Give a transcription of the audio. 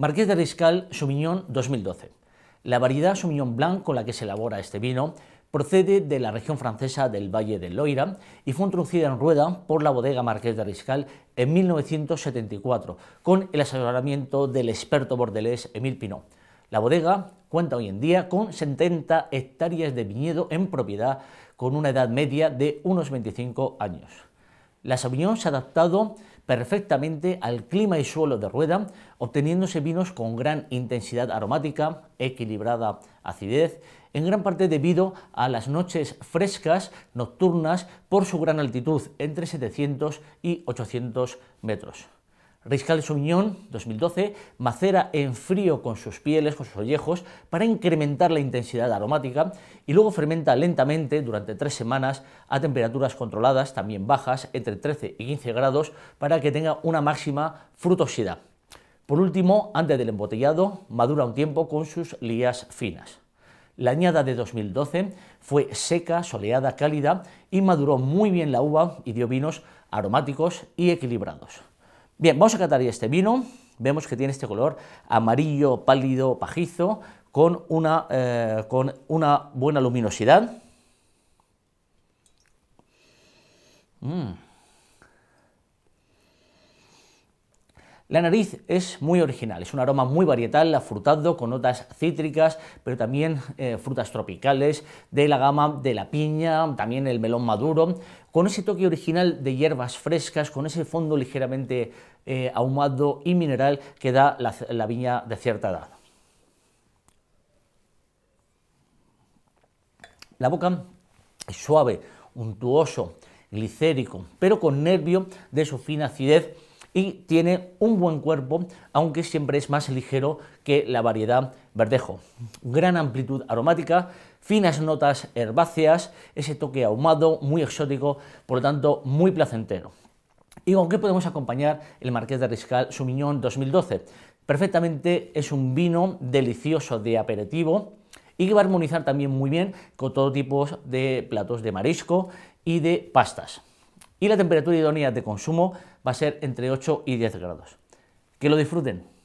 Marqués de Riscal sumiñón 2012. La variedad Sumiñón Blanc con la que se elabora este vino procede de la región francesa del Valle del Loira y fue introducida en rueda por la bodega Marqués de Riscal en 1974 con el asesoramiento del experto bordelés Emil Pinot. La bodega cuenta hoy en día con 70 hectáreas de viñedo en propiedad con una edad media de unos 25 años. La Sauvignon se ha adaptado perfectamente al clima y suelo de rueda, obteniéndose vinos con gran intensidad aromática, equilibrada acidez, en gran parte debido a las noches frescas nocturnas por su gran altitud, entre 700 y 800 metros. Riscal Sauvignon 2012 macera en frío con sus pieles, con sus ollejos, para incrementar la intensidad aromática y luego fermenta lentamente durante tres semanas a temperaturas controladas, también bajas, entre 13 y 15 grados, para que tenga una máxima frutosidad. Por último, antes del embotellado, madura un tiempo con sus lías finas. La añada de 2012 fue seca, soleada, cálida y maduró muy bien la uva y dio vinos aromáticos y equilibrados. Bien, vamos a catar este vino. Vemos que tiene este color amarillo pálido pajizo con una, eh, buena luminosidad. Mm. La nariz es muy original, es un aroma muy varietal, afrutado con notas cítricas, pero también eh, frutas tropicales, de la gama de la piña, también el melón maduro, con ese toque original de hierbas frescas, con ese fondo ligeramente eh, ahumado y mineral que da la, la viña de cierta edad. La boca es suave, untuoso, glicérico, pero con nervio de su fina acidez y tiene un buen cuerpo, aunque siempre es más ligero que la variedad verdejo. Gran amplitud aromática, finas notas herbáceas, ese toque ahumado, muy exótico, por lo tanto muy placentero. ¿Y con qué podemos acompañar el Marqués de Riscal Sumiñón 2012? Perfectamente es un vino delicioso de aperitivo y que va a armonizar también muy bien con todo tipo de platos de marisco y de pastas y la temperatura idónea de consumo va a ser entre 8 y 10 grados. Que lo disfruten.